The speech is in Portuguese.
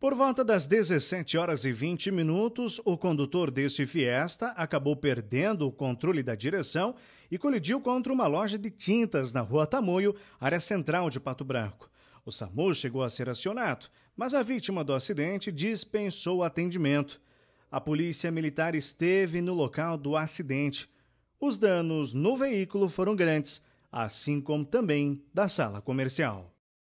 Por volta das 17 horas e 20 minutos, o condutor desse Fiesta acabou perdendo o controle da direção e colidiu contra uma loja de tintas na rua Tamoio, área central de Pato Branco. O SAMU chegou a ser acionado, mas a vítima do acidente dispensou atendimento. A polícia militar esteve no local do acidente. Os danos no veículo foram grandes, assim como também da sala comercial.